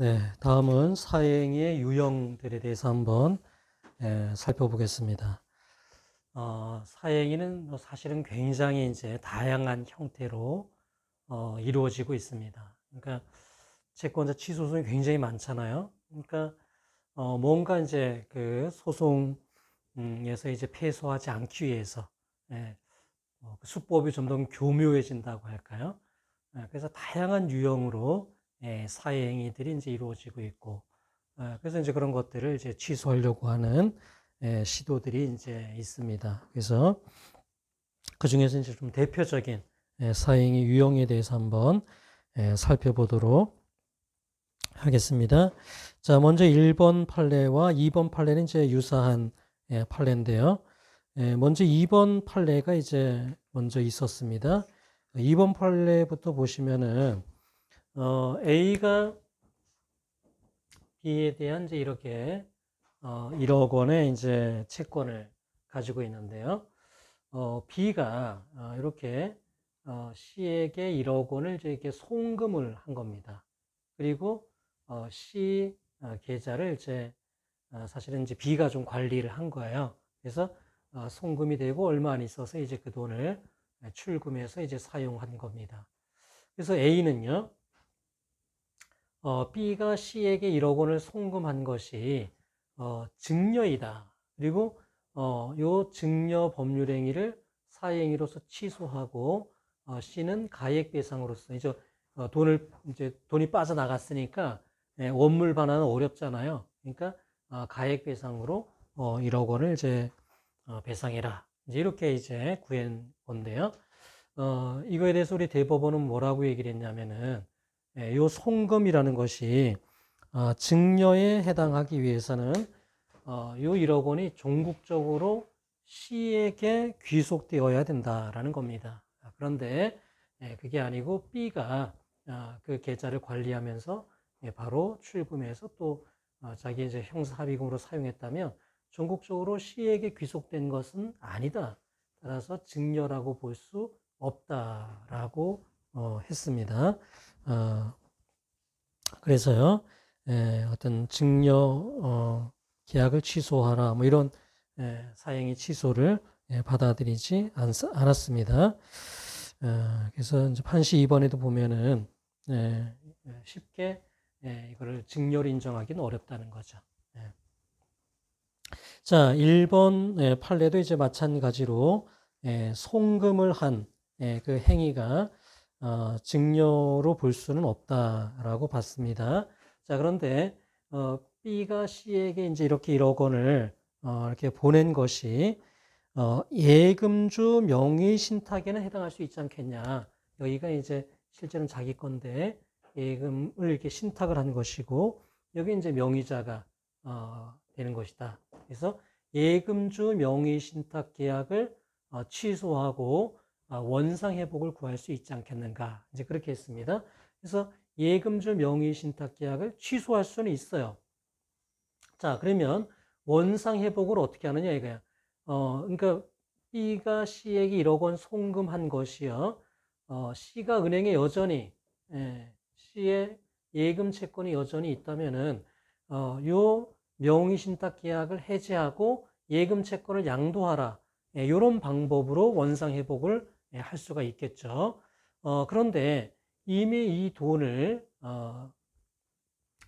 네, 다음은 사행의 유형들에 대해서 한번 예, 살펴보겠습니다. 어, 사행위는 뭐 사실은 굉장히 이제 다양한 형태로 어, 이루어지고 있습니다. 그러니까 채권자 취소 소송이 굉장히 많잖아요. 그러니까 어, 뭔가 이제 그 소송에서 이제 패소하지 않기 위해서 예, 어, 그 수법이 좀 더 교묘해진다고 할까요? 예, 그래서 다양한 유형으로 예, 사행이들이이 이루어지고 있고 어, 그래서 이제 그런 것들을 이제 취소하려고 하는 예, 시도들이 이제 있습니다. 그래서 그 중에서 이제 좀 대표적인 예, 사행의 유형에 대해서 한번 살펴보도록 하겠습니다. 자, 먼저 1번 판례와 2번 판례는 이제 유사한 판례인데요. 먼저 2번 판례가 이제 먼저 있었습니다. 2번 판례부터 보시면은 어, A가 B에 대한 이제 이렇게 어, 1억 원의 이제 채권을 가지고 있는데요. 어, B가 어, 이렇게 어, C에게 1억 원을 이렇게 송금을 한 겁니다. 그리고 어, C 어, 계좌를 이제 어, 사실은 이제 B가 좀 관리를 한 거예요. 그래서 어, 송금이 되고 얼마 안 있어서 이제 그 돈을 출금해서 이제 사용한 겁니다. 그래서 A는요, 어, B가 C에게 1억 원을 송금한 것이 어, 증여이다. 그리고 어, 요 증여 법률행위를 사행위로서 취소하고 어, C는 가액배상으로서 이제 어, 돈을 이제 돈이 빠져나갔으니까 예, 원물 반환은 어렵잖아요. 그러니까 어, 가액배상으로 어, 1억 원을 이제 어, 배상해라. 이제 이렇게 이제 구한 건데요. 어, 이거에 대해서 우리 대법원은 뭐라고 얘기를 했냐면은 이 예, 송금이라는 것이 아, 증여에 해당하기 위해서는 이 어, 1억 원이 종국적으로 C에게 귀속되어야 된다라는 겁니다. 아, 그런데 예, 그게 아니고 B가 아, 그 계좌를 관리하면서 예, 바로 출금해서 또 어, 자기 이제 형사합의금으로 사용했다면 전국적으로 C에게 귀속된 것은 아니다. 따라서 증여라고 볼 수 없다라고 어, 했습니다. 어, 그래서요, 에, 예, 어떤 증여 어, 계약을 취소하라 뭐 이런 에, 예, 사행의 취소를 에, 예, 받아들이지 않, 았습니다 어, 그래서 판시 2번에도 보면은 에, 쉽게 에, 이거를 증여 인정하기는 어렵다는 거죠. 에. 자, 1번 에, 판례도 이제 마찬가지로 에, 송금을 한그 행위가 어, 증여로 볼 수는 없다라고 봤습니다. 자, 그런데 어, B가 C에게 이제 이렇게 1억 원을 어, 이렇게 보낸 것이 어, 예금주 명의 신탁에는 해당할 수 있지 않겠냐. 여기가 이제 실제는 자기 건데 예금을 이렇게 신탁을 한 것이고 여기 이제 명의자가 어, 되는 것이다. 그래서 예금주 명의 신탁 계약을 어, 취소하고 아, 원상 회복을 구할 수 있지 않겠는가 이제 그렇게 했습니다. 그래서 예금주 명의 신탁 계약을 취소할 수는 있어요. 자 그러면 원상 회복을 어떻게 하느냐 이거야. 어 그러니까 B가 C에게 1억 원 송금한 것이요. 어, C가 은행에 여전히 예, C의 예금 채권이 여전히 있다면은 어, 요 명의 신탁 계약을 해제하고 예금 채권을 양도하라. 이런 예, 방법으로 원상 회복을 예, 할 수가 있겠죠. 어, 그런데 이미 이 돈을 어,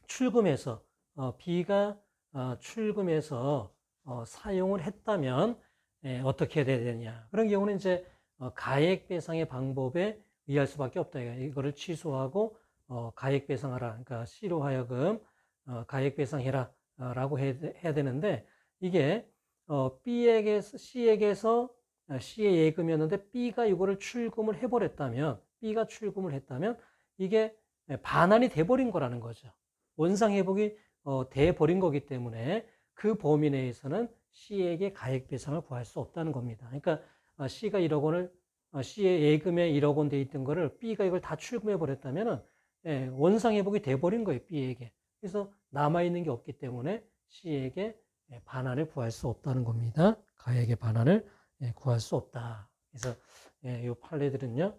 출금해서 어, B가 어, 출금해서 어, 사용을 했다면 예, 어떻게 돼야 되냐? 그런 경우는 이제 어, 가액 배상의 방법에 의할 수밖에 없다. 이거를 취소하고 어, 가액 배상하라. 그러니까 C로 하여금 어, 가액 배상해라라고 어, 해야 되는데 이게 어, B에게 C에게서 아, C의 예금이었는데 B가 이거를 출금을 해버렸다면 B가 출금을 했다면 이게 네, 반환이 돼버린 거라는 거죠. 원상회복이 어, 돼버린 거기 때문에 그 범위 내에서는 C에게 가액배상을 구할 수 없다는 겁니다. 그러니까 아, C가 1억 원을 아, C의 예금에 1억 원 돼 있던 거를 B가 이걸 다 출금해 버렸다면 예, 원상회복이 돼버린 거예요. B에게. 그래서 남아있는 게 없기 때문에 C에게 예, 반환을 구할 수 없다는 겁니다. 가액의 반환을 예, 구할 수 없다. 그래서 이 예, 판례들은요,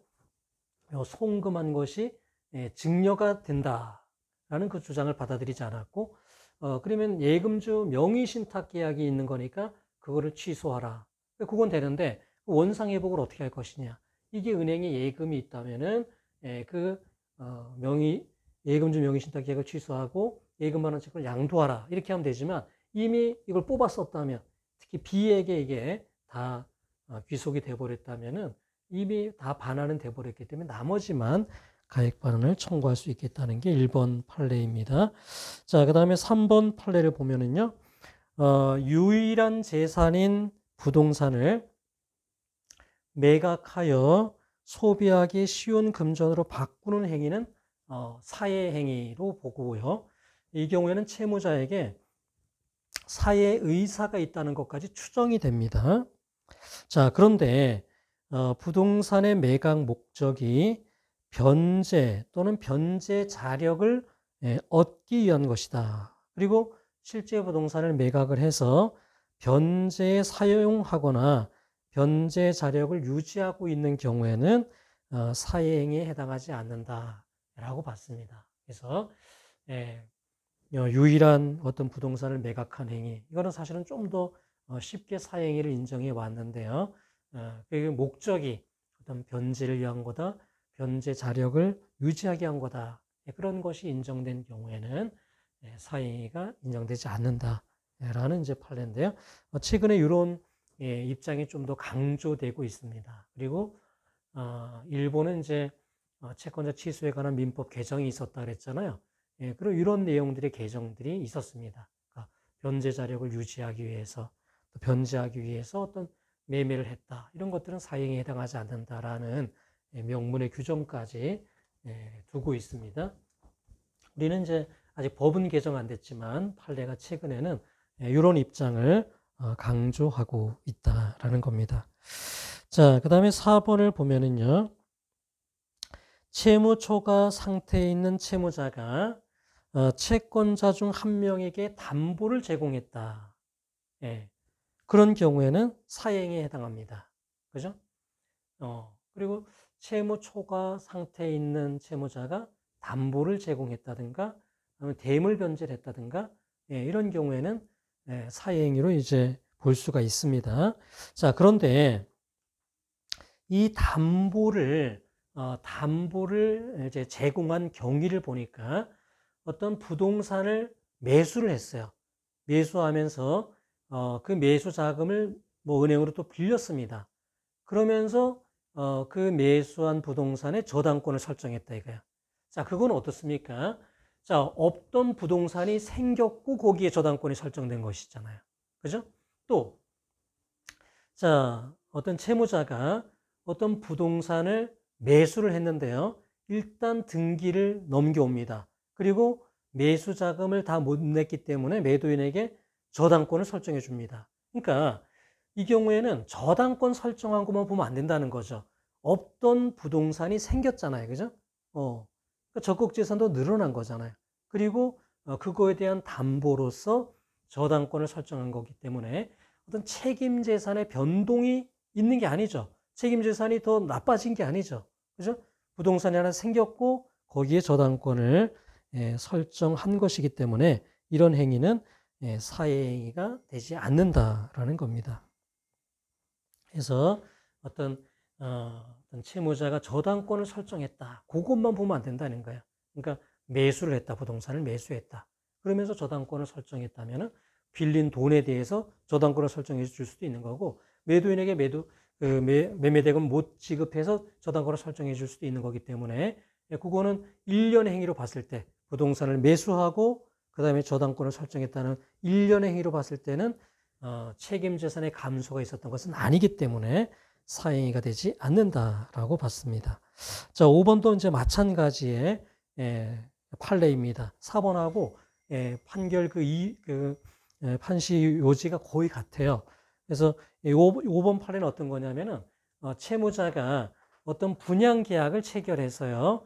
이 송금한 것이 예, 증여가 된다라는 그 주장을 받아들이지 않았고, 어, 그러면 예금주 명의신탁 계약이 있는 거니까 그거를 취소하라. 그러니까 그건 되는데 그 원상회복을 어떻게 할 것이냐. 이게 은행에 예금이 있다면은 그 어, 명의 예금주 명의신탁 계약을 취소하고 예금만 원칙을 양도하라 이렇게 하면 되지만 이미 이걸 뽑았었다면 특히 B에게 이게 다 어, 귀속이 돼버렸다면은 이미 다 반환은 돼버렸기 때문에 나머지만 가액 반환을 청구할 수 있겠다는 게 1번 판례입니다. 자, 그 다음에 3번 판례를 보면은요, 어, 유일한 재산인 부동산을 매각하여 소비하기 쉬운 금전으로 바꾸는 행위는 어, 사회 행위로 보고요. 이 경우에는 채무자에게 사회 의사가 있다는 것까지 추정이 됩니다. 자, 그런데 어, 부동산의 매각 목적이 변제 또는 변제 자력을 예, 얻기 위한 것이다. 그리고 실제 부동산을 매각을 해서 변제 사용하거나 변제 자력을 유지하고 있는 경우에는 어, 사해행위에 해당하지 않는다라고 봤습니다. 그래서 예, 어, 유일한 어떤 부동산을 매각한 행위 이거는 사실은 좀더 어, 쉽게 사행위를 인정해 왔는데요. 그 목적이 어떤 변제를 위한 거다, 변제 자력을 유지하게 한 거다. 예, 그런 것이 인정된 경우에는 예, 사행위가 인정되지 않는다라는 이제 판례인데요. 어, 최근에 이런 예, 입장이 좀 더 강조되고 있습니다. 그리고 일본은 이제 채권자 취소에 관한 민법 개정이 있었다 그랬잖아요. 그리고 이런 내용들의 개정들이 있었습니다. 그러니까 변제 자력을 유지하기 위해서 변제하기 위해서 어떤 매매를 했다. 이런 것들은 사형에 해당하지 않는다라는 예, 명문의 규정까지 예, 두고 있습니다. 우리는 이제 아직 법은 개정 안 됐지만 판례가 최근에는 예, 이런 입장을 어, 강조하고 있다라는 겁니다. 자, 그 다음에 4번을 보면은요. 채무 초과 상태에 있는 채무자가 어, 채권자 중 한 명에게 담보를 제공했다. 예. 그런 경우에는 사행에 해당합니다. 그죠? 어, 그리고 채무 초과 상태에 있는 채무자가 담보를 제공했다든가 아니면 대물 변제를 했다든가 예, 이런 경우에는 예, 사행위로 이제 볼 수가 있습니다. 자, 그런데 이 담보를 어, 담보를 이제 제공한 경위를 보니까 어떤 부동산을 매수를 했어요. 매수하면서 어, 그 매수 자금을 뭐 은행으로 또 빌렸습니다. 그러면서 어, 그 매수한 부동산의 저당권을 설정했다 이거야. 자, 그건 어떻습니까? 자, 없던 부동산이 생겼고 거기에 저당권이 설정된 것이잖아요. 그죠? 또, 자, 어떤 채무자가 어떤 부동산을 매수를 했는데요. 일단 등기를 넘겨옵니다. 그리고 매수 자금을 다 못 냈기 때문에 매도인에게 저당권을 설정해 줍니다. 그러니까 이 경우에는 저당권 설정한 것만 보면 안 된다는 거죠. 없던 부동산이 생겼잖아요. 그죠? 어. 그러니까 적극 재산도 늘어난 거잖아요. 그리고 어, 그거에 대한 담보로서 저당권을 설정한 거기 때문에 어떤 책임 재산의 변동이 있는 게 아니죠. 책임 재산이 더 나빠진 게 아니죠. 그죠? 부동산이 하나 생겼고 거기에 저당권을 예, 설정한 것이기 때문에 이런 행위는 예, 사행위가 되지 않는다라는 겁니다. 그래서 어떤, 어, 떤 채무자가 저당권을 설정했다. 그것만 보면 안 된다는 거예 그러니까 매수를 했다. 부동산을 매수했다. 그러면서 저당권을 설정했다면 빌린 돈에 대해서 저당권을 설정해 줄 수도 있는 거고 매도인에게 매도 그 매, 매매대금 못 지급해서 저당권을 설정해 줄 수도 있는 거기 때문에 그거는 일련의 행위로 봤을 때 부동산을 매수하고 그 다음에 저당권을 설정했다는 일련의 행위로 봤을 때는 어, 책임 재산의 감소가 있었던 것은 아니기 때문에 사행위가 되지 않는다라고 봤습니다. 자, 5번도 이제 마찬가지의 에, 예, 판례입니다. 4번하고 에, 예, 판결 그, 이, 그 에, 예, 판시 요지가 거의 같아요. 그래서 5, 번 판례는 어떤 거냐면은 어, 채무자가 어떤 분양 계약을 체결해서요.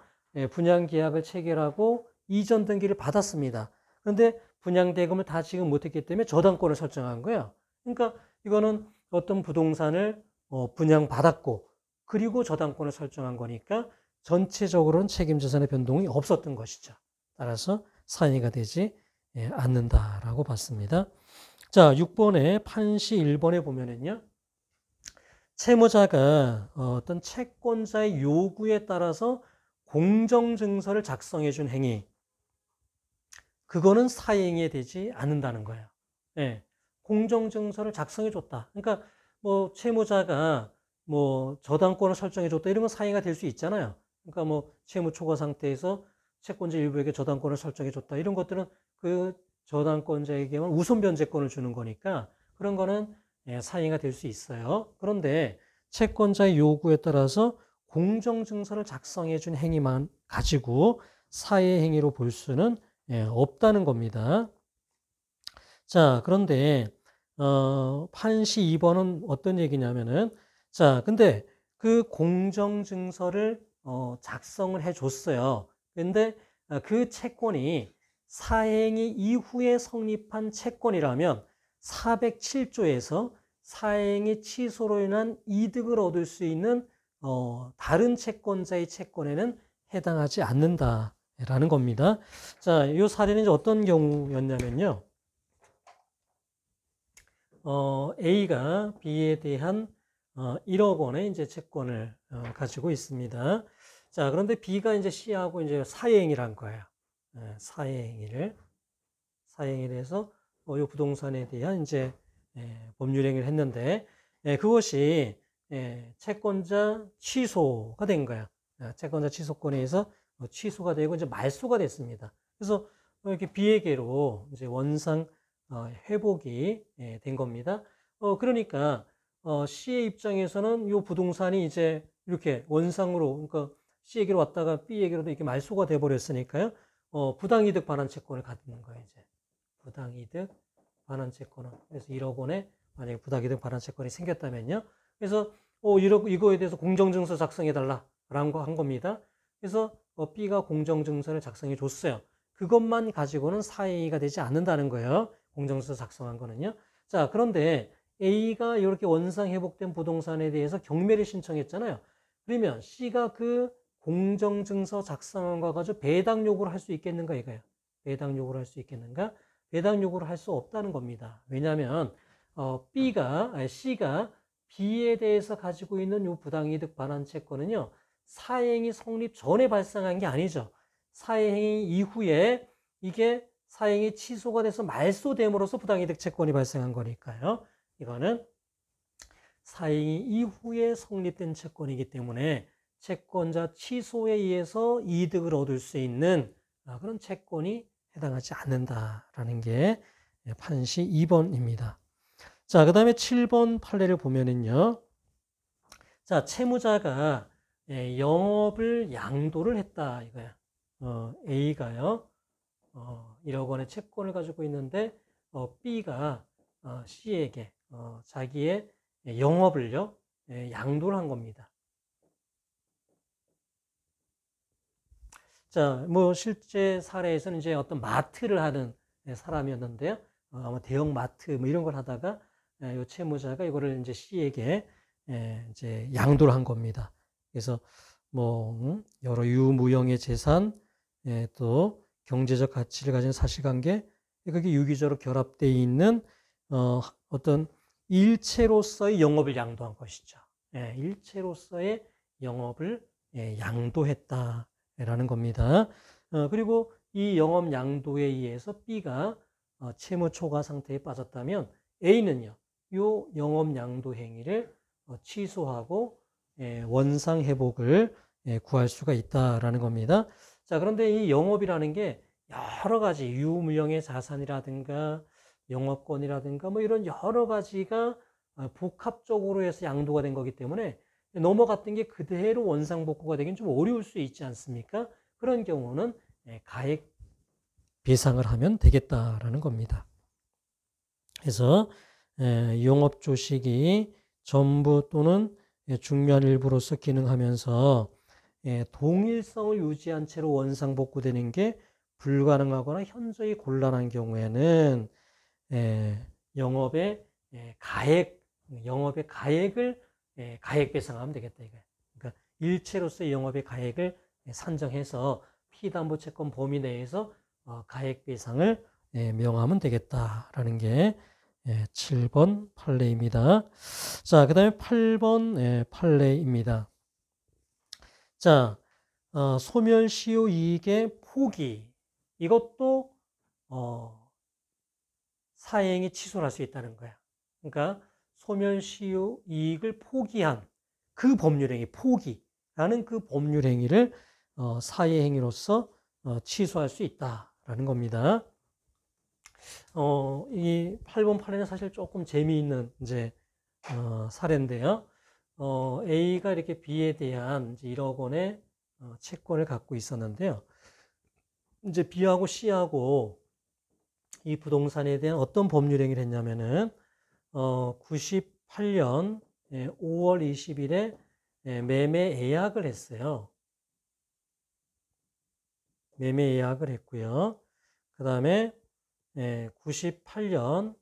분양 계약을 체결하고 이전 등기를 받았습니다. 그런데 분양 대금을 다지금 못했기 때문에 저당권을 설정한 거야. 그러니까 이거는 어떤 부동산을 어, 분양 받았고 그리고 저당권을 설정한 거니까 전체적으로는 책임재산의 변동이 없었던 것이죠. 따라서 사인가 되지 예, 않는다라고 봤습니다. 자, 6번에 판시 1번에 보면은요. 채무자가 어, 어떤 채권자의 요구에 따라서 공정증서를 작성해 준 행위 그거는 사행이 되지 않는다는 거예요. 예. 공정증서를 작성해 줬다. 그러니까 뭐 채무자가 뭐 저당권을 설정해 줬다 이러면 사행이 될 수 있잖아요. 그러니까 뭐 채무 초과 상태에서 채권자 일부에게 저당권을 설정해 줬다 이런 것들은 그 저당권자에게만 우선 변제권을 주는 거니까 그런 거는 예, 사행이 될 수 있어요. 그런데 채권자의 요구에 따라서 공정증서를 작성해 준 행위만 가지고 사회 행위로 볼 수는 예, 없다는 겁니다. 자, 그런데 어, 판시 2번은 어떤 얘기냐면은 자, 근데 그 공정 증서를 어, 작성을 해 줬어요. 근데 아, 그 채권이 사행이 이후에 성립한 채권이라면 407조에서 사행의 취소로 인한 이득을 얻을 수 있는 어, 다른 채권자의 채권에는 해당하지 않는다. 라는 겁니다. 자, 이 사례는 이제 어떤 경우였냐면요. 어, A가 B에 대한 어, 1억 원의 이제 채권을 어, 가지고 있습니다. 자, 그런데 B가 이제 C하고 이제 사행위를 한 거예요. 예, 사행위를 사행위를 해서 어, 이 부동산에 대한 이제 예, 법률행위를 했는데 예, 그것이 예, 채권자 취소가 된 거야. 예, 채권자 취소권에 의해서 어, 취소가 되고 이제 말소가 됐습니다. 그래서 어, 이렇게 비에게로 이제 원상 어, 회복이 예, 된 겁니다. 그러니까 C의 입장에서는 이 부동산이 이제 이렇게 원상으로 그러니까 C에게로 왔다가 B에게로도 이렇게 말소가 돼 버렸으니까요. 부당이득 반환 채권을 갖는 거예요. 이제 부당이득 반환 채권은 그래서 1억 원에 만약에 부당이득 반환 채권이 생겼다면요. 그래서 어, 이러, 이거에 대해서 공정증서 작성해 달라라고 한 겁니다. 그래서 어, B가 공정증서를 작성해 줬어요. 그것만 가지고는 사이가 되지 않는다는 거예요. 공정증서 작성한 거는요. 자, 그런데 A가 이렇게 원상 회복된 부동산에 대해서 경매를 신청했잖아요. 그러면 C가 그 공정증서 작성한 거 가지고 배당 요구를 할 수 있겠는가 이거예요. 배당 요구를 할 수 있겠는가? 배당 요구를 할 수 없다는 겁니다. 왜냐하면 어, B가 아니, C가 B에 대해서 가지고 있는 이 부당이득 반환 채권은요. 사행이 성립 전에 발생한 게 아니죠. 사행이 이후에 이게 사행이 취소가 돼서 말소됨으로써 부당이득 채권이 발생한 거니까요. 이거는 사행이 이후에 성립된 채권이기 때문에 채권자 취소에 의해서 이득을 얻을 수 있는 아, 그런 채권이 해당하지 않는다라는 게 예, 판시 2번입니다. 자, 그 다음에 7번 판례를 보면은요. 자, 채무자가 예, 영업을 양도를 했다 이거야. 어, A가요. 어, 1억 원의 채권을 가지고 있는데 어, B가 어, C에게 어, 자기의 영업을요 예, 양도를 한 겁니다. 자, 뭐 실제 사례에서는 이제 어떤 마트를 하는 예, 사람이었는데요. 어, 아마 대형 마트 뭐 이런 걸 하다가 이 예, 채무자가 이거를 이제 C에게 예, 이제 양도를 한 겁니다. 그래서 뭐 음? 여러 유무형의 재산, 예, 또 경제적 가치를 가진 사실관계, 예, 그게 유기적으로 결합되어 있는 어, 어떤 일체로서의 영업을 양도한 것이죠. 예, 일체로서의 영업을 예, 양도했다라는 겁니다. 어, 그리고 이 영업 양도에 의해서 B가 어, 채무 초과 상태에 빠졌다면 A는요, 요 영업 양도 행위를 어, 취소하고 예, 원상 회복을 예, 구할 수가 있다라는 겁니다. 자, 그런데 이 영업이라는 게 여러 가지 유물형의 자산이라든가 영업권이라든가 뭐 이런 여러 가지가 어, 복합적으로 해서 양도가 된 거기 때문에 넘어갔던 게 그대로 원상복구가 되긴 좀 어려울 수 있지 않습니까? 그런 경우는 예, 가액 배상을 하면 되겠다라는 겁니다. 그래서 영업 조식이 전부 또는 예, 중요한 일부로서 기능하면서 예, 동일성을 유지한 채로 원상 복구되는 게 불가능하거나 현저히 곤란한 경우에는 예, 영업의 가액 영업의 가액을 가액 배상하면 되겠다 이거 그러니까 일체로서 의 영업의 가액을 산정해서 피담보 채권 범위 내에서 어, 가액 배상을 명하면 되겠다라는 게 예, 7번 판례입니다. 자, 그 다음에 8번 예, 판례입니다. 자, 어, 소멸시효 이익의 포기. 이것도, 어, 사행이 취소할 를수 있다는 거야. 그러니까 소멸시효 이익을 포기한 그 법률행위, 포기라는 그 법률행위를 어, 사회행위로서 어, 취소할 수 있다라는 겁니다. 어, 이 8번 판회는 사실 조금 재미있는 이제 어, 사례인데요. 어, A가 이렇게 B에 대한 이제 1억 원의 어, 채권을 갖고 있었는데요. 이제 B하고 C하고 이 부동산에 대한 어떤 법률행위를 했냐면은 어, 98년 5월 20일에 매매 예약을 했어요. 매매 예약을 했고요. 그 다음에 98년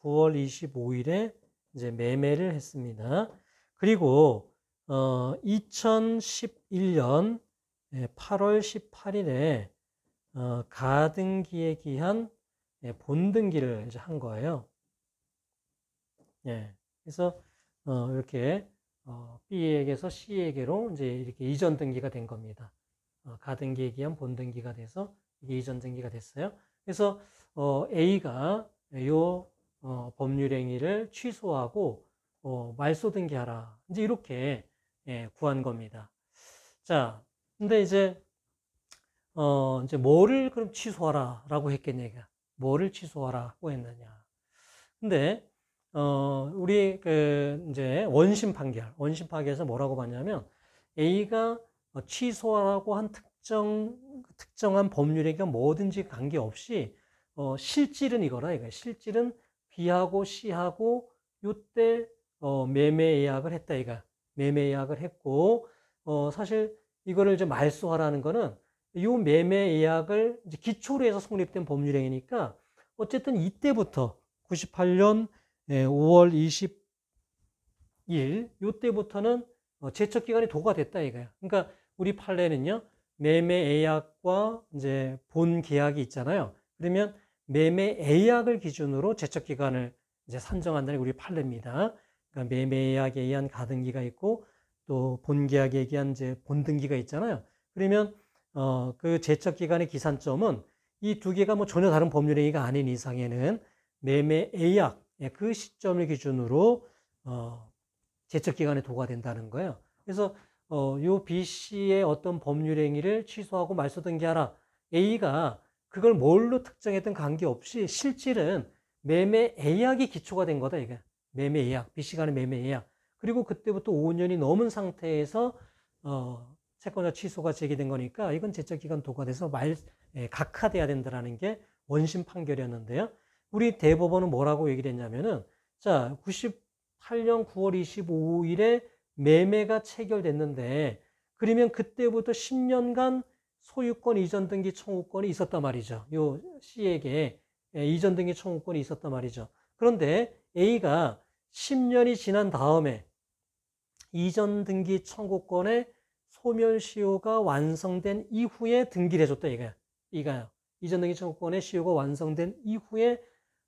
9월 25일에 이제 매매를 했습니다. 그리고 어, 2011년 8월 18일에 어, 가등기에 기한 예, 본등기를 이제 한 거예요. 예, 그래서 어, 이렇게 어, B에게서 C에게로 이제 이렇게 이전 등기가 된 겁니다. 어, 가등기에 기한 본등기가 돼서 이게 이전 등기가 됐어요. 그래서 어, A가 요 어, 법률행위를 취소하고 어, 말소등기하라. 이제 이렇게 예, 구한 겁니다. 자, 근데 이제 어, 이제 뭐를 그럼 취소하라라고 했겠냐? 뭐를 취소하라고 했느냐? 근데 어, 우리 그 이제 원심 판결, 원심 판결에서 뭐라고 봤냐면 A가 어, 취소하라고 한 특, 특정 특정한 법률에게 뭐든지 관계없이 어, 실질은 이거라 이거 실질은 B하고 C하고 요때 어, 매매 예약을 했다 이가 매매 예약을 했고 어, 사실 이거를 이제 말소하라는 거는 요 매매 예약을 이제 기초로 해서 성립된 법률행위니까 어쨌든 이때부터 98년 5월 20일 요때부터는 어, 제척 기간이 도가 됐다 이거야. 그러니까 우리 판례는요. 매매 예약과 이제 본 계약이 있잖아요. 그러면 매매 계약을 기준으로 제척 기간을 이제 산정한다는 우리 판례입니다. 그러니까 매매 계약에 의한 가등기가 있고 또 본 계약에 의한 이제 본등기가 있잖아요. 그러면 어, 그 제척 기간의 기산점은 이 두 개가 뭐 전혀 다른 법률 행위가 아닌 이상에는 매매 계약 예, 그 시점을 기준으로 어, 제척 기간에 도가 된다는 거예요. 그래서 어, 요 B, C의 어떤 법률 행위를 취소하고 말소등기하라. A가 그걸 뭘로 특정했든 관계없이 실질은 매매 예약이 기초가 된 거다 이게 매매 예약, B, C 간의 매매 예약. 그리고 그때부터 5년이 넘은 상태에서 어, 채권자 취소가 제기된 거니까 이건 제적기간 도과돼서 말 예, 각하돼야 된다라는 게 원심 판결이었는데요. 우리 대법원은 뭐라고 얘기를 했냐면은 자 98년 9월 25일에 매매가 체결됐는데 그러면 그때부터 10년간 소유권 이전 등기 청구권이 있었단 말이죠. 요 C에게 예, 이전 등기 청구권이 있었단 말이죠. 그런데 A가 10년이 지난 다음에 이전 등기 청구권의 소멸 시효가 완성된 이후에 등기를 해줬다 이거야. 이거야 이전 등기 청구권의 시효가 완성된 이후에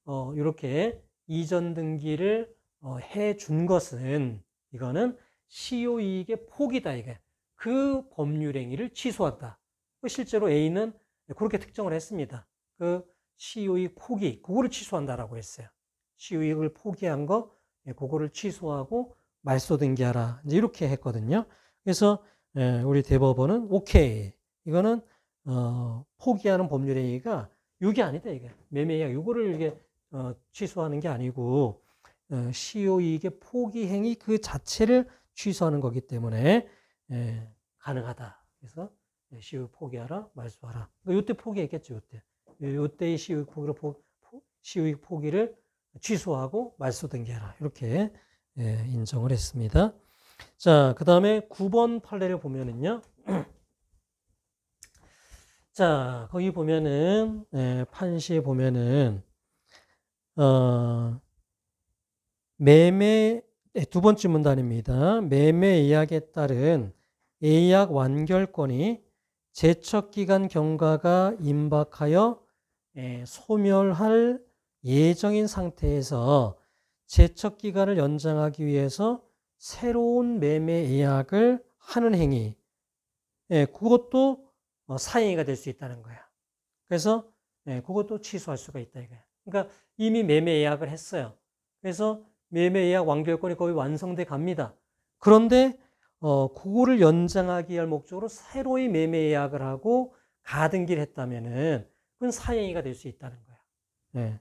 어, 이렇게 이전 등기를 어, 해준 것은 이거는 시효 이익의 폭이다 이게 그 법률 행위를 취소한다. 그 실제로 A는 그렇게 특정을 했습니다. 그 시효 이익 e 포기 그거를 취소한다라고 했어요. 시효 이익을 포기한 거 예, 그거를 취소하고 말소등기하라 이제 이렇게 했거든요. 그래서 예, 우리 대법원은 오케이 이거는 어, 포기하는 법률 행위가 유기 아니다 이게 매매야 이거를 이게 어, 취소하는 게 아니고 어, 시효 이익의 포기 행위 그 자체를 취소하는 거기 때문에 예, 가능하다. 그래서 예, 시의 포기하라, 말소하라. 그러니까 요때 포기했겠죠, 요때. 예, 요때 시의 포기를 포, 시의 포기를 취소하고 말소 등기하라. 이렇게 예, 인정을 했습니다. 자, 그 다음에 9번 판례를 보면은요. 자, 거기 보면은, 예, 판시에 보면은, 어, 매매 네, 두 번째 문단입니다. 매매 예약에 따른 예약 완결권이 제척기간 경과가 임박하여 예, 소멸할 예정인 상태에서 제척기간을 연장하기 위해서 새로운 매매 예약을 하는 행위, 예, 그것도 뭐 사행위가 될 수 있다는 거야. 그래서 예, 그것도 취소할 수가 있다 이거야. 그러니까 이미 매매 예약을 했어요. 그래서 매매 예약 완결권이 거의 완성돼 갑니다. 그런데 어, 그거를 연장하기 위한 목적으로 새로이 매매 예약을 하고 가등기를 했다면은 그건 사행위가 될 수 있다는 거야. 네.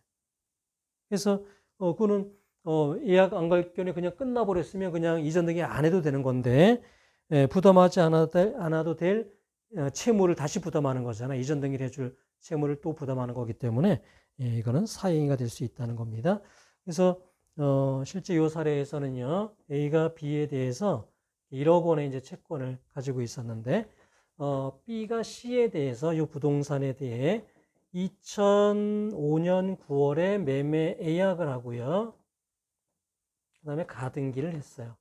그래서 어, 그거는 어, 예약 완결권이 그냥 끝나버렸으면 그냥 이전 등기 안 해도 되는 건데 예, 부담하지 않아도 않아도 될 어, 채무를 다시 부담하는 거잖아. 이전 등기를 해줄 채무를 또 부담하는 거기 때문에 예, 이거는 사행위가 될 수 있다는 겁니다. 그래서 어, 실제 이 사례에서는요, A가 B에 대해서 1억 원의 이제 채권을 가지고 있었는데, 어, B가 C에 대해서 이 부동산에 대해 2005년 9월에 매매 예약을 하고요. 그 다음에 가등기를 했어요.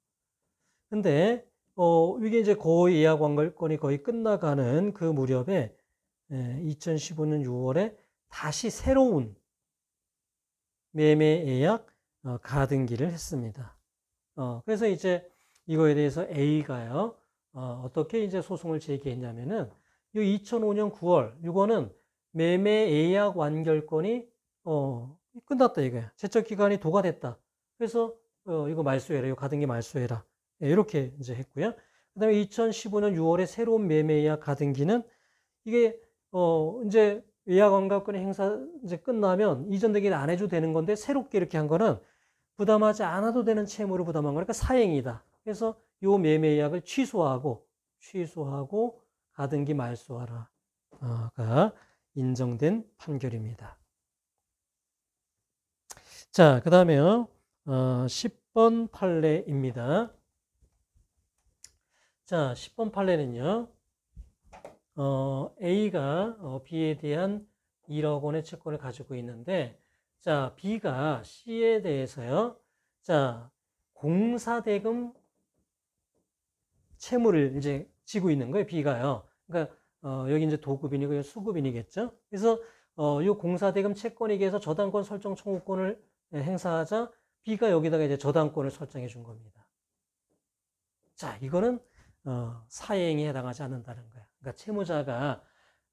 근데, 어, 이게 이제 거의 예약 완결권이 거의 끝나가는 그 무렵에 예, 2015년 6월에 다시 새로운 매매 예약 어, 가등기를 했습니다. 어, 그래서 이제 이거에 대해서 A가요, 어, 떻게 이제 소송을 제기했냐면은, 이 2005년 9월, 이거는 매매 예약 완결권이, 어, 끝났다 이거야. 제척기간이 도가됐다. 그래서, 어, 이거 말소해라. 이거 가등기 말소해라. 네, 예, 이렇게 이제 했고요. 그 다음에 2015년 6월에 새로운 매매 예약 가등기는 이게, 어, 이제 예약 완결권의 행사 이제 끝나면 이전 등기를 안 해줘도 되는 건데, 새롭게 이렇게 한 거는 부담하지 않아도 되는 채무를 부담한 거니까 사행이다. 그래서 요 매매약을 취소하고 취소하고 가등기 말소하라가 인정된 판결입니다. 자, 그 다음에요. 어, 10번 판례입니다. 자, 10번 판례는요. 어, A가 어, B에 대한 1억 원의 채권을 가지고 있는데 자, B가 C에 대해서요. 자, 공사대금 채무를 이제 지고 있는 거예요. B가요. 그러니까 어, 여기 이제 도급인이고 수급인이겠죠. 그래서 어, 이 공사대금 채권에대해서 저당권 설정 청구권을 행사하자 B가 여기다가 이제 저당권을 설정해 준 겁니다. 자, 이거는 어, 사행에 해당하지 않는다는 거야. 그러니까 채무자가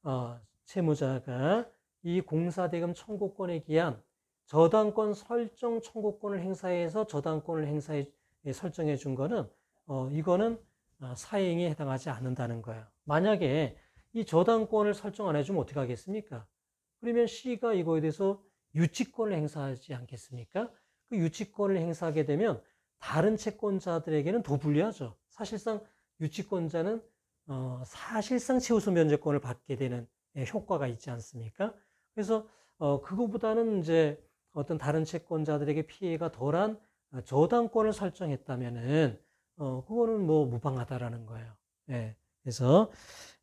어, 채무자가 이 공사대금 청구권에 기한 저당권 설정 청구권을 행사해서 저당권을 행사해 예, 설정해 준 거는 어, 이거는 아, 사행에 해당하지 않는다는 거예요. 만약에 이 저당권을 설정 안 해주면 어떻게 하겠습니까? 그러면 시가 이거에 대해서 유치권을 행사하지 않겠습니까? 그 유치권을 행사하게 되면 다른 채권자들에게는 더 불리하죠. 사실상 유치권자는 어, 사실상 최우수 면제권을 받게 되는 예, 효과가 있지 않습니까? 그래서 어, 그거보다는 이제 어떤 다른 채권자들에게 피해가 덜한 아, 저당권을 설정했다면은 어, 그거는 뭐 무방하다라는 거예요. 예. 그래서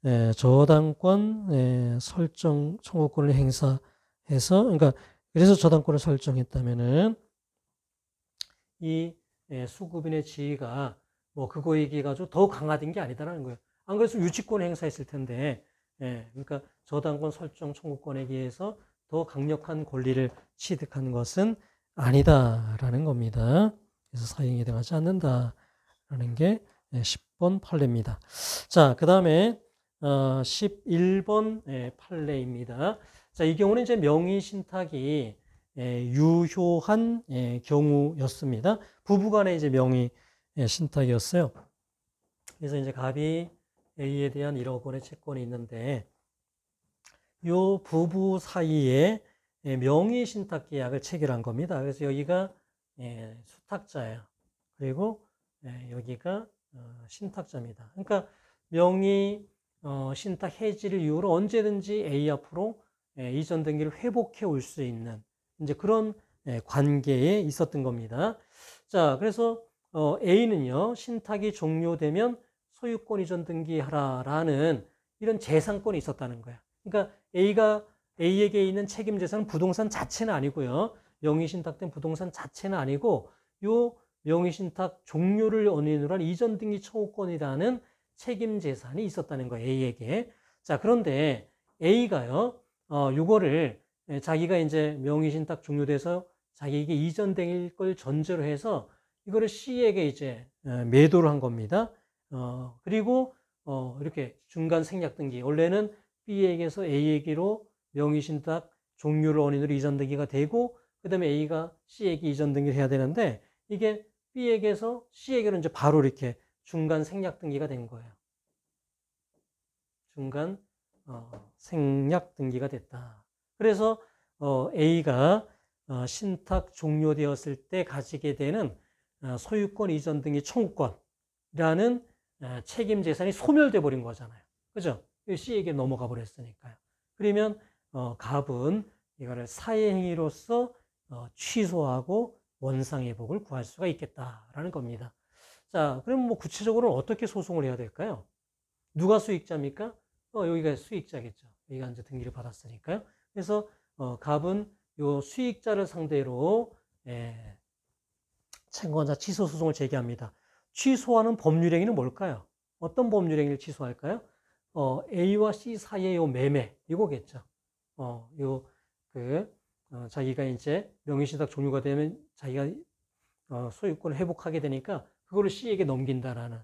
예, 저당권 예, 설정 청구권을 행사해서 그러니까 그래서 저당권을 설정했다면은 이 예, 수급인의 지위가 뭐 그거 얘기가 좀더 강화된 게 아니다라는 거예요. 안 그래서 유치권 행사했을 텐데, 예, 그러니까 저당권 설정 청구권에 의해서 더 강력한 권리를 취득한 것은 아니다라는 겁니다. 그래서 사형에 해당하지 않는다라는 게 10번 예, 판례입니다. 자, 그 다음에 11번 어, 예, 판례입니다. 자, 이 경우는 이제 명의신탁이 예, 유효한 경우였습니다. 부부간의 이제 명의신탁이었어요. 그래서 이제 갑이 A에 대한 1억 원의 채권이 있는데 요 부부 사이에 예, 명의 신탁 계약을 체결한 겁니다. 그래서 여기가 예, 수탁자예요. 그리고 예, 여기가 어, 신탁자입니다. 그러니까 명의 어, 신탁 해지를 이유로 언제든지 A 앞으로 이전 등기를 회복해 올 수 있는 이제 그런 관계에 있었던 겁니다. 자, 그래서 어, A는요 신탁이 종료되면 소유권 이전 등기하라라는 이런 재산권이 있었다는 거야. 그러니까 A가 A에게 있는 책임 재산은 부동산 자체는 아니고요. 명의신탁된 부동산 자체는 아니고 요 명의신탁 종료를 원인으로 한 이전 등기 청구권이라는 책임 재산이 있었다는 거예요. A에게. 자, 그런데 A가요. 어, 요거를 예, 자기가 이제 명의신탁 종료돼서 자기에게 이전될 걸 전제로 해서 이거를 C에게 이제 어, 매도를 한 겁니다. 어, 그리고 어, 이렇게 중간 생략 등기 원래는 B에게서 A에게로 명의신탁 종류를 원인으로 이전등기가 되고 그 다음에 A가 C에게 이전등기를 해야 되는데 이게 B에게서 C에게로 이제 바로 이렇게 중간 생략등기가 된 거예요. 중간 어, 생략등기가 됐다. 그래서 어, A가 어, 신탁 종료되었을 때 가지게 되는 어, 소유권 이전 등기 청구권이라는 어, 책임 재산이 소멸돼 버린 거잖아요. 그죠? C에게 그 넘어가 버렸으니까요. 그러면 어, 갑은 이거를 사의 행위로서 어, 취소하고 원상의 복을 구할 수가 있겠다라는 겁니다. 자, 그럼 뭐구체적으로 어떻게 소송을 해야 될까요? 누가 수익자입니까? 어, 여기가 수익자겠죠. 여기가 이제 등기를 받았으니까요. 그래서 어, 갑은 요 수익자를 상대로 예, 채권자 취소 소송을 제기합니다. 취소하는 법률 행위는 뭘까요? 어떤 법률 행위를 취소할까요? 어, A와 C 사이의 요 매매 이거겠죠. 어, 요그 어, 자기가 이제 명의신탁 종료가 되면 자기가 어, 소유권을 회복하게 되니까 그거를 C에게 넘긴다라는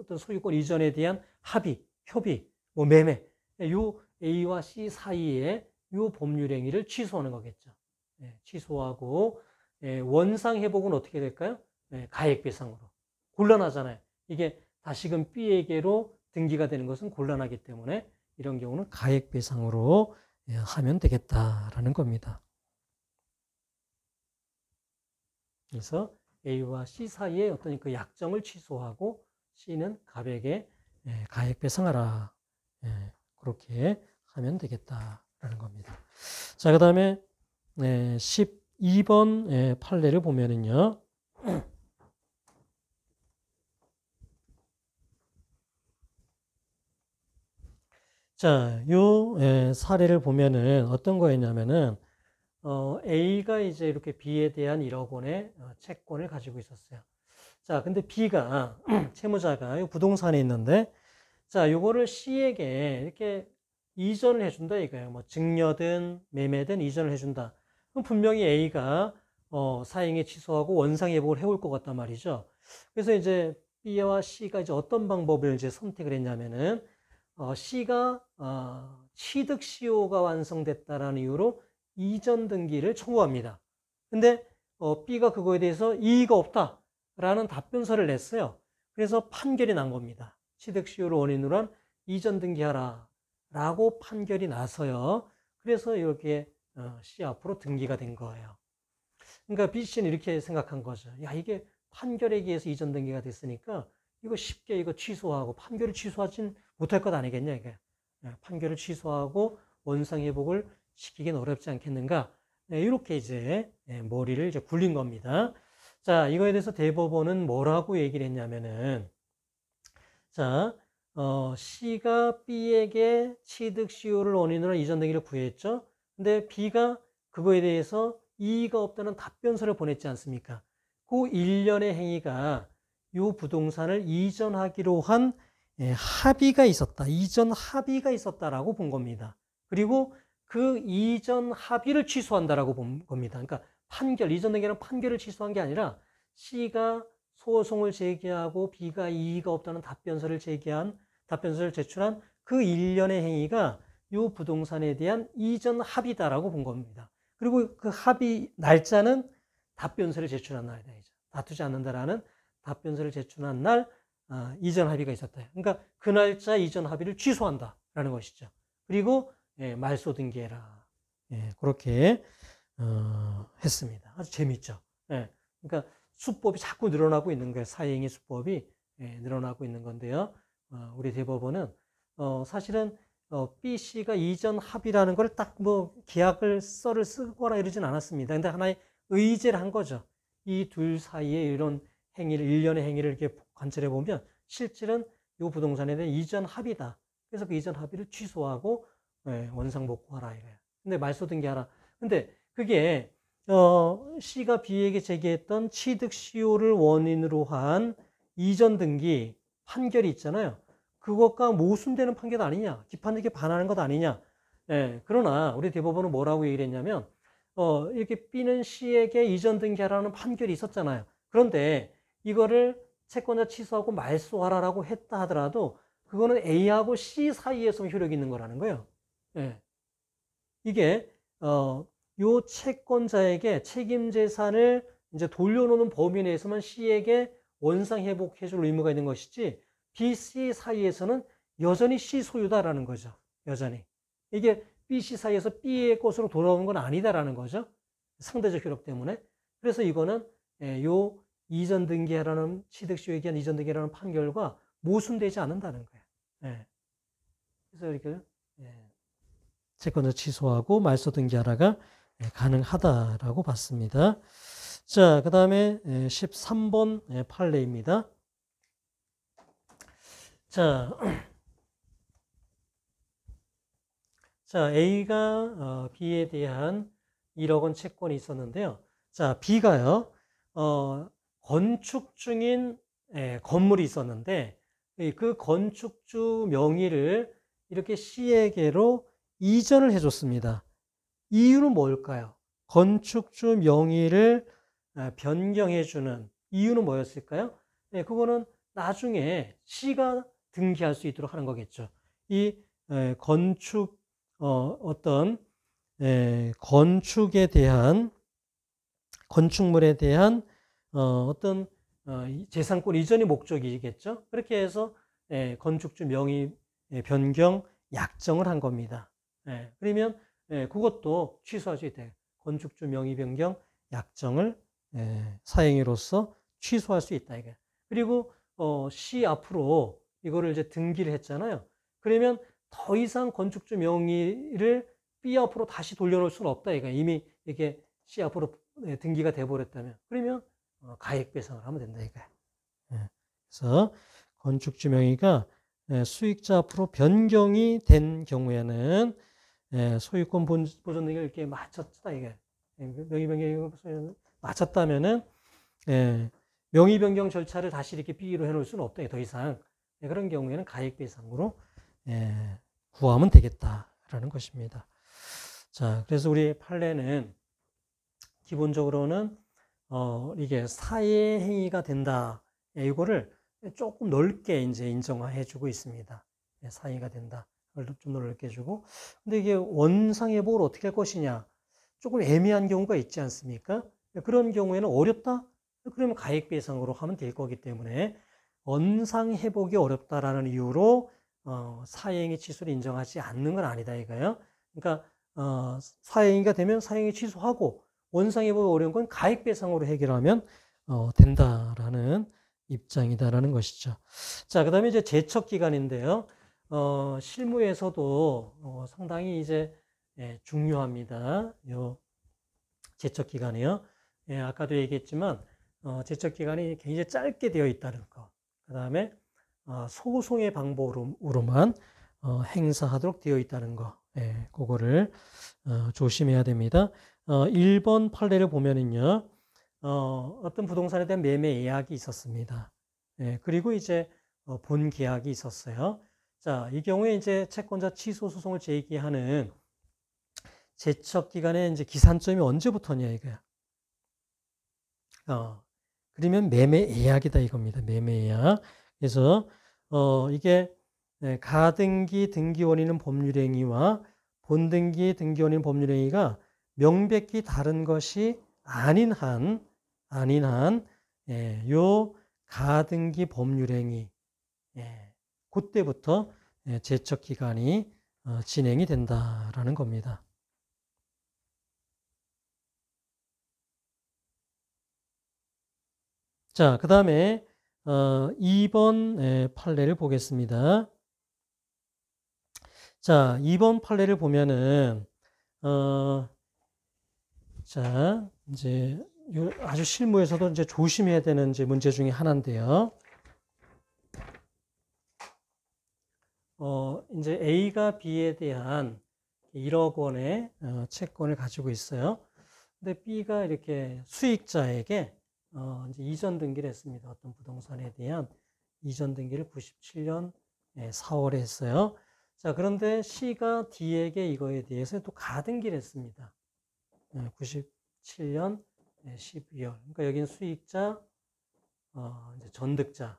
어떤 소유권 이전에 대한 합의, 협의, 뭐 매매 요 A와 C 사이의 요 법률 행위를 취소하는 거겠죠. 예, 취소하고 예, 원상 회복은 어떻게 될까요? 예, 가액 배상으로 곤란하잖아요. 이게 다시금 B에게로 등기가 되는 것은 곤란하기 때문에 이런 경우는 가액 배상으로 예, 하면 되겠다라는 겁니다. 그래서 A와 C 사이의 어떤 그 약정을 취소하고 C는 갑에 예, 가액 배상하라 예, 그렇게 하면 되겠다라는 겁니다. 자, 그 다음에 12번 판례를 보면은요. 자, 요 예, 사례를 보면은 어떤 거였냐면은 어, A가 이제 이렇게 B에 대한 1억 원의 어, 채권을 가지고 있었어요. 자, 근데 B가 채무자가 부동산에 있는데 자, 요거를 C에게 이렇게 이전을 해준다 이거예요. 뭐 증여든 매매든 이전을 해준다. 그럼 분명히 A가 어, 사행에 취소하고 원상 회복을 해올 것 같단 말이죠. 그래서 이제 B와 C가 이제 어떤 방법을 이제 선택을 했냐면은 어, C가 어, 취득 시효가 완성됐다라는 이유로 이전 등기를 청구합니다. 근데 어, B가 그거에 대해서 이의가 없다라는 답변서를 냈어요. 그래서 판결이 난 겁니다. 취득 시효를 원인으로 한 이전 등기하라 라고 판결이 나서요. 그래서 이렇게 어, C 앞으로 등기가 된 거예요. 그러니까 B 씨는 이렇게 생각한 거죠. 야 이게 판결에 의해서 이전 등기가 됐으니까 이거 쉽게 이거 취소하고 판결을 취소하진 못할 것 아니겠냐. 그러 예, 판결을 취소하고 원상회복을 시키긴 어렵지 않겠는가. 네, 이렇게 이제 예, 머리를 이제 굴린 겁니다. 자, 이거에 대해서 대법원은 뭐라고 얘기를 했냐면은, 자, 어, C가 B에게 취득 시효를 원인으로 이전 등기를 구했죠. 근데 B가 그거에 대해서 이의가 없다는 답변서를 보냈지 않습니까? 그 일련의 행위가 요 부동산을 이전하기로 한 예, 합의가 있었다. 이전 합의가 있었다라고 본 겁니다. 그리고 그 이전 합의를 취소한다라고 본 겁니다. 그러니까 판결, 이전에게는 판결을 취소한 게 아니라 C가 소송을 제기하고 B가 이의가 없다는 답변서를 제기한, 답변서를 제출한 그 일련의 행위가 이 부동산에 대한 이전 합의다라고 본 겁니다. 그리고 그 합의 날짜는 답변서를 제출한 날이다. 다투지 않는다라는 답변서를 제출한 날 아, 이전 합의가 있었다. 그러니까 그 날짜 이전 합의를 취소한다라는 것이죠. 그리고 예, 말소 등기라 예, 그렇게 어, 했습니다. 아주 재밌죠. 예, 그러니까 수법이 자꾸 늘어나고 있는 거예요. 사행위 수법이 예, 늘어나고 있는 건데요. 어, 우리 대법원은 어, 사실은 어, B, C가 이전 합의라는 걸 딱 뭐 계약을 썰을 쓰거나 이러진 않았습니다. 근데 하나의 의제를 한 거죠. 이 둘 사이에 이런 행위를, 일련의 행위를 이렇게 관찰해 보면 실질은 이 부동산에 대한 이전 합의다. 그래서 그 이전 합의를 취소하고 예, 원상복구하라 이거야. 근데 말소등기하라. 근데 그게 어, C가 B에게 제기했던 취득 시효를 원인으로 한 이전 등기 판결이 있잖아요. 그것과 모순되는 판결 아니냐. 기판에게 반하는 것 아니냐. 예, 그러나 우리 대법원은 뭐라고 얘기를 했냐면 어, 이렇게 B는 C에게 이전 등기하라는 판결이 있었잖아요. 그런데 이거를 채권자 취소하고 말소하라라고 했다 하더라도 그거는 A하고 C 사이에서 효력이 있는 거라는 거예요. 예. 이게 어, 요 채권자에게 책임 재산을 이제 돌려놓는 범위 내에서만 C에게 원상 회복해 줄 의무가 있는 것이지 B, C 사이에서는 여전히 C 소유다라는 거죠. 여전히. 이게 B, C 사이에서 B의 것으로 돌아온 건 아니다라는 거죠. 상대적 효력 때문에. 그래서 이거는 예, 요 이전 등기라는 하 취득시효에 의한 이전 등기라는 판결과 모순되지 않는다는 거예요. 예. 그래서 이렇게 예. 채권을 취소하고 말소 등기하라가 예, 가능하다라고 봤습니다. 자, 그 다음에 13번 예, 예, 판례입니다. 자, 자, A가 어, B에 대한 1억 원 채권이 있었는데요. 자, B가요, 어, 건축 중인 예, 건물이 있었는데 그 건축주 명의를 이렇게 시에게로 이전을 해줬습니다. 이유는 뭘까요? 건축주 명의를 아, 변경해주는 이유는 뭐였을까요? 네, 그거는 나중에 C가 등기할 수 있도록 하는 거겠죠. 이 에, 예, 건축 어, 떤 건축에 대한 건축물에 대한 어, 떤 어, 재산권 이전이 목적이겠죠. 그렇게 해서 예, 건축주 명의 예, 변경 약정을 한 겁니다. 예, 그러면 예, 그것도 취소할수있 돼요. 건축주 명의 변경 약정을 예, 사행위로서 취소할 수 있다 이게. 그리고 어, C 앞으로 이거를 이제 등기를 했잖아요. 그러면 더 이상 건축주 명의를 B 앞으로 다시 돌려놓을 수는 없다 이거. 이미 이게 C 앞으로 예, 등기가 돼버렸다면. 그러면 어, 가액 배상을 하면 된다니까 예. 그래서 건축지명이가 예, 수익자 앞으로 변경이 된 경우에는 예, 소유권 보존등을 이렇게 맞췄다 이게 명의 변경 맞췄다면은 명의 변경 절차를 다시 이렇게 B로 해놓을 수는 없다 더 이상 그런 경우에는 가액 배상으로 구하면 되겠다라는 것입니다. 자 그래서 우리 판례는 기본적으로는 어, 이게 사회 행위가 된다. 예, 이거를 조금 넓게 이제 인정해 주고 있습니다. 예, 사회가 된다. 좀 넓게 주고. 근데 이게 원상회복을 어떻게 할 것이냐. 조금 애매한 경우가 있지 않습니까? 예, 그런 경우에는 어렵다? 그러면 가액배상으로 하면 될 거기 때문에 원상회복이 어렵다라는 이유로 어, 사행의 취소를 인정하지 않는 건 아니다 이거예요. 그러니까 어, 사행이가 되면 사행이 취소하고 원상회복 어려운 건 가액배상으로 해결하면 어, 된다라는 입장이다라는 것이죠. 자, 그다음에 이제 제척 기간인데요. 어, 실무에서도 어, 상당히 이제 예, 중요합니다. 요 제척 기간이요. 예, 아까도 얘기했지만 어, 제척 기간이 굉장히 짧게 되어 있다는 것. 그다음에 어, 소송의 방법으로만 어, 행사하도록 되어 있다는 거. 예, 그거를 어, 조심해야 됩니다. 1번 어, 판례를 보면은요, 어, 어떤 부동산에 대한 매매 예약이 있었습니다. 예, 그리고 이제 어, 본 계약이 있었어요. 자, 이 경우에 이제 채권자 취소 소송을 제기하는 제척 기간의 이제 기산점이 언제부터냐 이거야. 어, 그러면 매매 예약이다 이겁니다. 매매 예약. 그래서 어, 이게 네, 가등기 등기 원인은 법률행위와 본등기 등기 원인 법률행위가 명백히 다른 것이 아닌 한, 아닌 한, 예, 가등기 법률행위, 예, 그때부터 예, 제척기간이 어, 진행이 된다라는 겁니다. 자, 그 다음에 어, 2번 예, 판례를 보겠습니다. 자, 2번 판례를 보면은 어, 자, 이제 아주 실무에서도 이제 조심해야 되는 이제 문제 중에 하나인데요. 어, 이제 A가 B에 대한 1억 원의 어, 채권을 가지고 있어요. 근데 B가 이렇게 수익자에게 어, 이제 이전 등기를 했습니다. 어떤 부동산에 대한 이전 등기를 97년 4월에 예, 했어요. 자, 그런데 C가 D에게 이거에 대해서 또 가등기를 했습니다. 97년 12월. 그러니까 여기는 수익자, 어, 이제 전득자.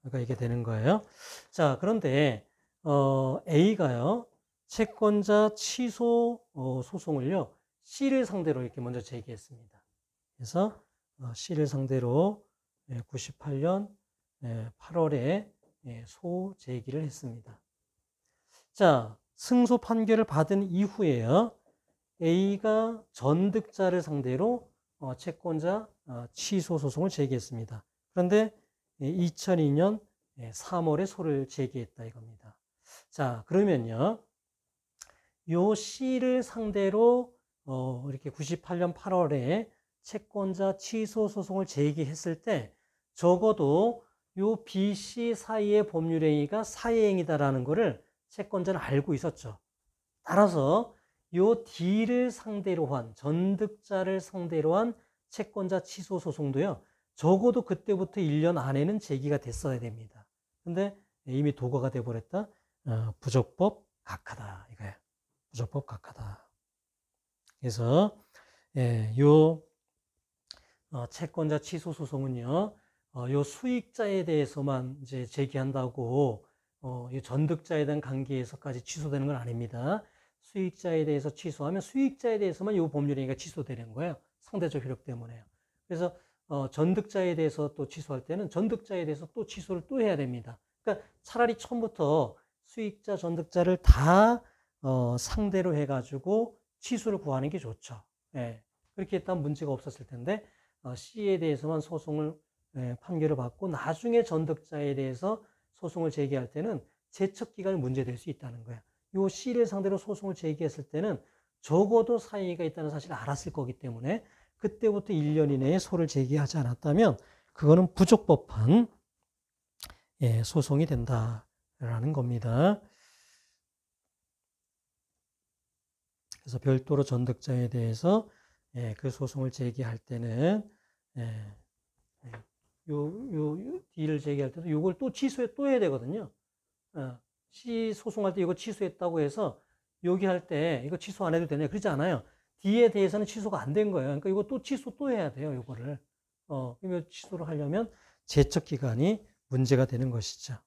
그러니까 이게 되는 거예요. 자, 그런데, 어, A가요, 채권자 취소 어, 소송을요, C를 상대로 이렇게 먼저 제기했습니다. 그래서 어, C를 상대로 98년 8월에 소 제기를 했습니다. 자, 승소 판결을 받은 이후에요. A가 전득자를 상대로 어, 채권자 어, 취소 소송을 제기했습니다. 그런데 2002년 예, 3월에 예, 소를 제기했다 이겁니다. 자, 그러면요. 요 C를 상대로 어, 이렇게 98년 8월에 채권자 취소 소송을 제기했을 때 적어도 요 B, C 사이의 법률행위가 사회행위다라는 것을 채권자는 알고 있었죠. 따라서 요 D를 상대로 한 전득자를 상대로 한 채권자 취소 소송도요. 적어도 그때부터 1년 안에는 제기가 됐어야 됩니다. 근데 이미 도가가돼 버렸다. 어, 부적법 각하다 이거야. 부적법 각하다. 그래서 예, 요 어, 채권자 취소 소송은요. 어, 요 수익자에 대해서만 이제 제기한다고 어, 전득자에 대한 관계에서까지 취소되는 건 아닙니다. 수익자에 대해서 취소하면 수익자에 대해서만 이 법률이니까 취소되는 거예요. 상대적 효력 때문에요. 그래서 어, 전득자에 대해서 또 취소할 때는 전득자에 대해서 또 취소를 또 해야 됩니다. 그러니까 차라리 처음부터 수익자, 전득자를 다 어, 상대로 해가지고 취소를 구하는 게 좋죠. 예. 그렇게 했다면 문제가 없었을 텐데 어, C에 대해서만 소송을 예, 판결을 받고 나중에 전득자에 대해서 소송을 제기할 때는 제척 기간이 문제될 수 있다는 거예요 요 C를 상대로 소송을 제기했을 때는 적어도 사이가 있다는 사실을 알았을 거기 때문에 그때부터 1년 이내에 소를 제기하지 않았다면 그거는 부족법한 예, 소송이 된다라는 겁니다. 그래서 별도로 전득자에 대해서 예, 그 소송을 제기할 때는 예, 예 요, 요, 요 D를 제기할 때도 요걸 또 취소해 또 해야 되거든요. 어, C 소송할 때 이거 취소했다고 해서 여기 할 때 이거 취소 안 해도 되냐 그러지 않아요. D에 대해서는 취소가 안 된 거예요. 그러니까 이거 또 취소 또 해야 돼요. 이거를 어, 이거 취소를 하려면 제척 기간이 문제가 되는 것이죠.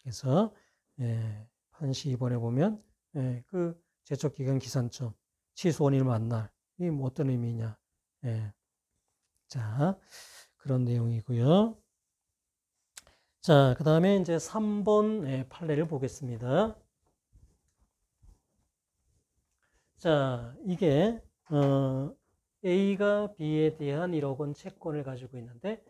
그래서 예, 판시 이번에 보면 예, 그 제척 기간 기산점 취소원일 만날 이뭐 어떤 의미냐. 예. 자 그런 내용이고요. 자, 그 다음에 이제 3번 예, 판례를 보겠습니다. 자, 이게, 어, A가 B에 대한 1억 원 채권을 가지고 있는데,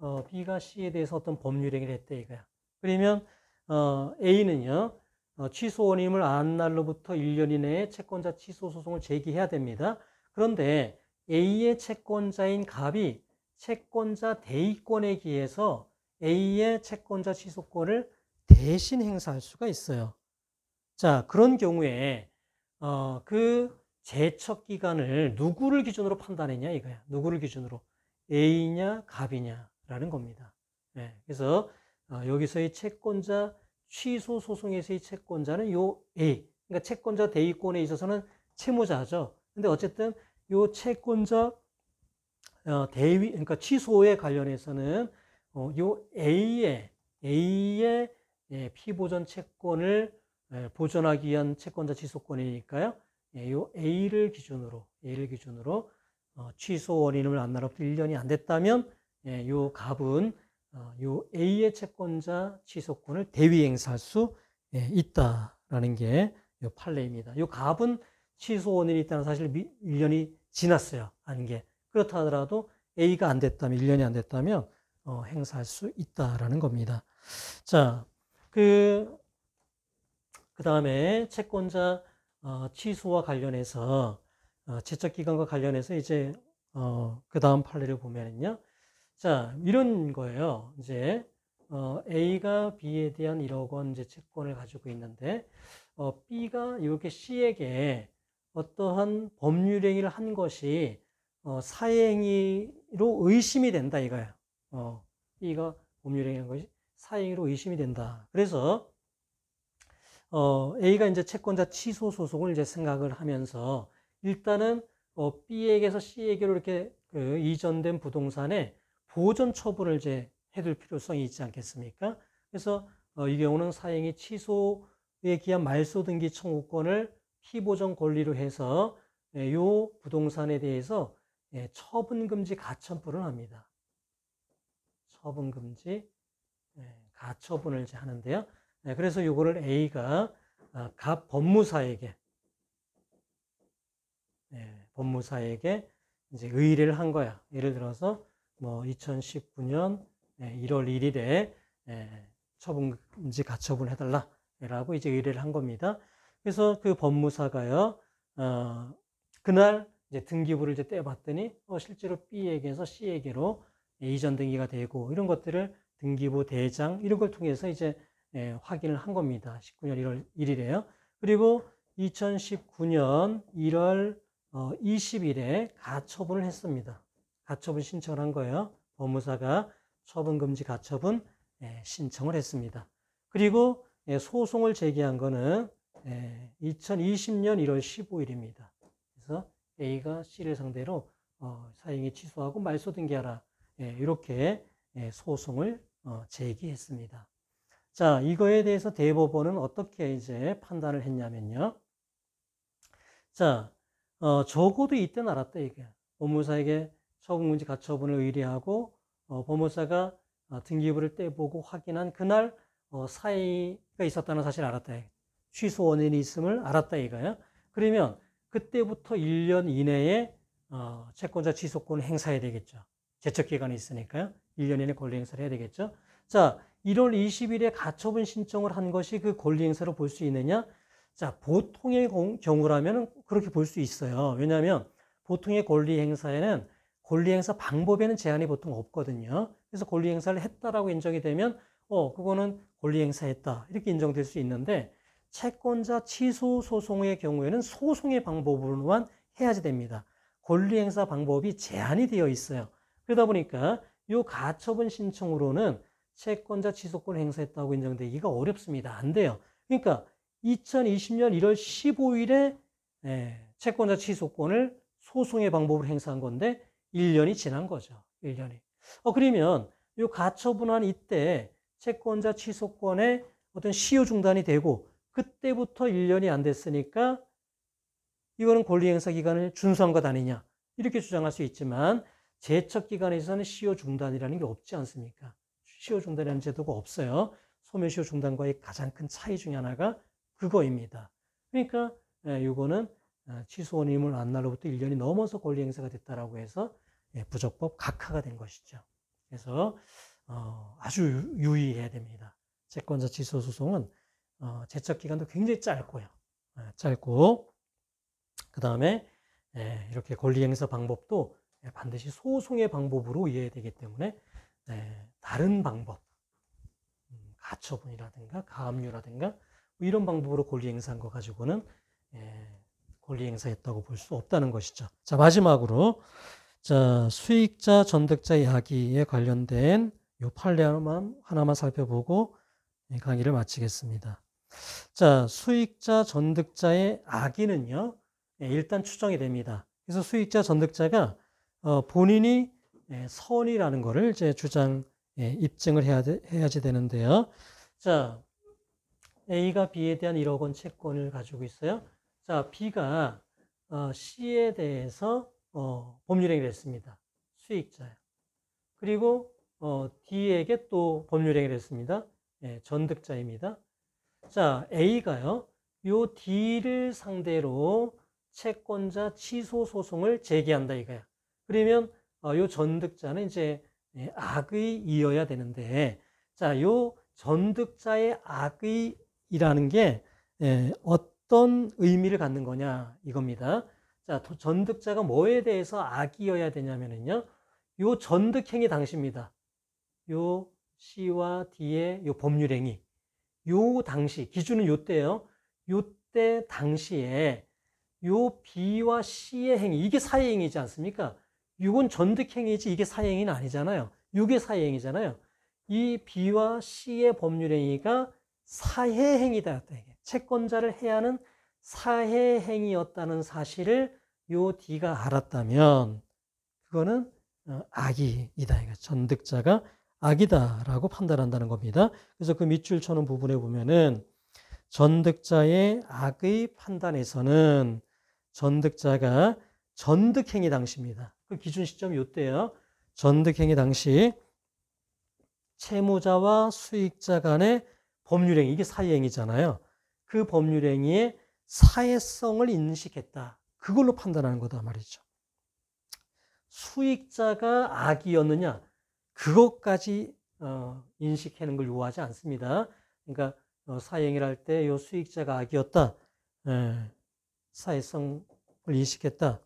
어, B가 C에 대해서 어떤 법률행위를 했다 이거야. 그러면, 어, A는요, 어, 취소원임을 안 날로부터 1년 이내에 채권자 취소 소송을 제기해야 됩니다. 그런데 A의 채권자인 갑이 채권자 대의권에 기해서 A의 채권자 취소권을 대신 행사할 수가 있어요. 자, 그런 경우에 어, 그 재척 기간을 누구를 기준으로 판단했냐 이거야. 누구를 기준으로 A냐 갑이냐라는 겁니다. 네, 그래서 어, 여기서의 채권자 취소 소송에서의 채권자는 요 A, 그러니까 채권자 대위권에 있어서는 채무자죠. 근데 어쨌든 요 채권자 어, 대위, 그러니까 취소에 관련해서는 어, 요 A의 A의 예, 피보전 채권을 예, 보전하기 위한 채권자 취소권이니까요 예, 요 A를 기준으로 A를 기준으로 어, 취소 원인을 안 날로부터 1년이 안 됐다면 예, 요 갑은 어, 요 A의 채권자 취소권을 대위 행사할 수 예, 있다라는 게요 판례입니다. 요 갑은 취소 원인이 있다는 사실 1년이 지났어요. 아닌 게 그렇다 하더라도 A가 안 됐다면 1년이 안 됐다면 어, 행사할 수 있다라는 겁니다. 자, 그, 그 다음에 채권자 어, 취소와 관련해서 어, 지적기관과 관련해서 이제 어, 그 다음 판례를 보면요 자, 이런 거예요. 이제 어, A가 B에 대한 1억 원 이제 채권을 가지고 있는데 어, B가 이렇게 C에게 어떠한 법률행위를 한 것이 어, 사행위로 의심이 된다 이거예요. 어, 이가 법률에 의한 것이 사행으로 의심이 된다. 그래서 어, A가 이제 채권자 취소 소송을 이제 생각을 하면서 일단은 어, B에게서 C에게로 이렇게 그 이전된 부동산에 보전 처분을 이제 해둘 필요성이 있지 않겠습니까? 그래서 어, 이 경우는 사행이 취소에 기한 말소 등기 청구권을 피보전 권리로 해서 이 예, 부동산에 대해서 예, 처분 금지 가처분을 합니다. 처분 금지, 네, 가처분을 하는데요. 네, 그래서 이거를 A가 갑 아, 법무사에게 네, 법무사에게 이제 의뢰를 한 거야. 예를 들어서 뭐 2019년 1월 1일에 처분 금지 가처분 해달라라고 이제 의뢰를 한 겁니다. 그래서 그 법무사가요, 어, 그날 이제 등기부를 이제 떼봤더니 어, 실제로 B에게서 C에게로 이전 등기가 되고 이런 것들을 등기부 대장 이런 걸 통해서 이제 예, 확인을 한 겁니다. 19년 1월 1일에요. 그리고 2019년 1월 20일에 가처분을 했습니다. 가처분 신청을 한 거예요. 법무사가 처분금지 가처분 예, 신청을 했습니다. 그리고 예, 소송을 제기한 거는 2020년 1월 15일입니다. 그래서 A가 C를 상대로 어, 사행이 취소하고 말소 등기하라. 예, 이렇게 예, 소송을 어, 제기했습니다. 자, 이거에 대해서 대법원은 어떻게 이제 판단을 했냐면요. 자, 어, 적어도 이때는 알았다, 이게. 법무사에게 처분금지 가처분을 의뢰하고, 어, 법무사가 어, 등기부를 떼보고 확인한 그날, 어, 사이가 있었다는 사실을 알았다. 이게. 취소 원인이 있음을 알았다, 이거야. 그러면 그때부터 1년 이내에 어, 채권자 취소권을 행사해야 되겠죠. 제척 기간이 있으니까요. 1년 이내 권리 행사를 해야 되겠죠. 자, 1월 20일에 가처분 신청을 한 것이 그 권리 행사로 볼 수 있느냐? 자, 보통의 경우라면 그렇게 볼 수 있어요. 왜냐하면 보통의 권리 행사에는 권리 행사 방법에는 제한이 보통 없거든요. 그래서 권리 행사를 했다라고 인정이 되면 어, 그거는 권리 행사했다. 이렇게 인정될 수 있는데 채권자 취소 소송의 경우에는 소송의 방법으로만 해야지 됩니다. 권리 행사 방법이 제한이 되어 있어요. 그러다 보니까 이 가처분 신청으로는 채권자 취소권 행사했다고 인정되기가 어렵습니다. 안 돼요. 그러니까 2020년 1월 15일에 채권자 취소권을 소송의 방법을 행사한 건데 1년이 지난 거죠. 1년이. 어, 그러면 이 가처분한 이때 채권자 취소권에 어떤 시효 중단이 되고 그때부터 1년이 안 됐으니까 이거는 권리행사 기간을 준수한 것 아니냐 이렇게 주장할 수 있지만 제척 기간에서는 시효 중단이라는 게 없지 않습니까? 시효 중단이라는 제도가 없어요. 소멸 시효 중단과의 가장 큰 차이 중에 하나가 그거입니다. 그러니까 이거는 예, 어, 취소원임을 안 날로부터 1년이 넘어서 권리 행사가 됐다라고 해서 예, 부적법 각하가 된 것이죠. 그래서 어, 아주 유의해야 됩니다. 채권자 취소 소송은 제척 어, 기간도 굉장히 짧고요. 예, 짧고 그 다음에 이렇게 권리 행사 방법도 예, 반드시 소송의 방법으로 이해 되기 때문에 네, 다른 방법, 음, 가처분이라든가 가압류라든가 뭐 이런 방법으로 권리 행사한 거 가지고는 예, 권리 행사했다고 볼 수 없다는 것이죠. 자 마지막으로 자 수익자 전득자 야기에 관련된 요 판례 하나만 하나만 살펴보고 강의를 마치겠습니다. 자 수익자 전득자의 악의는요 예, 일단 추정이 됩니다. 그래서 수익자 전득자가 어, 본인이 예, 선이라는 것을 이제 주장 예, 입증을 해야 되, 해야지 되는데요. 자, A가 B에 대한 1억 원 채권을 가지고 있어요. 자, B가 어, C에 대해서 어, 법률행위를 했습니다. 수익자요. 그리고 어, D에게 또 법률행위를 했습니다. 예, 전득자입니다. 자, A가요. 요 D를 상대로 채권자 취소 소송을 제기한다 이거야. 그러면 어, 요 전득자는 이제 예, 악의 이어야 되는데 자, 요 전득자의 악의이라는 게 예, 어떤 의미를 갖는 거냐 이겁니다. 자, 전득자가 뭐에 대해서 악이어야 되냐면은요. 요 전득행위 당시입니다. 요 C와 D의 요 법률행위. 요 당시, 기준은 요때요요 때 당시에 요 B와 C의 행위, 이게 사회행위지 않습니까? 6은 전득행위지 이게 사행위는 아니잖아요. 6의 사행위잖아요. 이 B와 C의 법률행위가 사해행위다. 채권자를 해하는 야 사해행위였다는 사실을 요 D가 알았다면 그거는 어, 악이다. 전득자가 악이다라고 판단한다는 겁니다. 그래서 그 밑줄 쳐놓은 부분에 보면은 전득자의 악의 판단에서는 전득자가 전득행위 당시입니다. 그 기준 시점이 요때예요. 전득행위 당시 채무자와 수익자 간의 법률행위 이게 사회행위잖아요. 그 법률행위의 사회성을 인식했다. 그걸로 판단하는 거다 말이죠. 수익자가 악이었느냐 그것까지 어, 인식하는 걸 요하지 않습니다. 그러니까 어, 사행위를할때이 수익자가 악이었다. 에, 예, 사회성을 인식했다.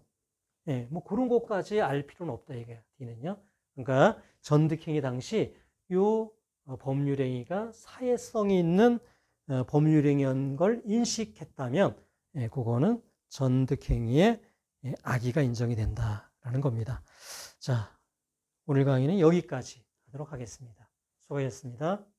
예, 뭐 그런 것까지 알 필요는 없다 이게 D는요. 그러니까 전득행위 당시 요 어, 법률행위가 사회성이 있는 어, 법률행위인 걸 인식했다면 예, 그거는 전득행위의 예, 악의가 인정이 된다라는 겁니다. 자, 오늘 강의는 여기까지 하도록 하겠습니다. 수고하셨습니다.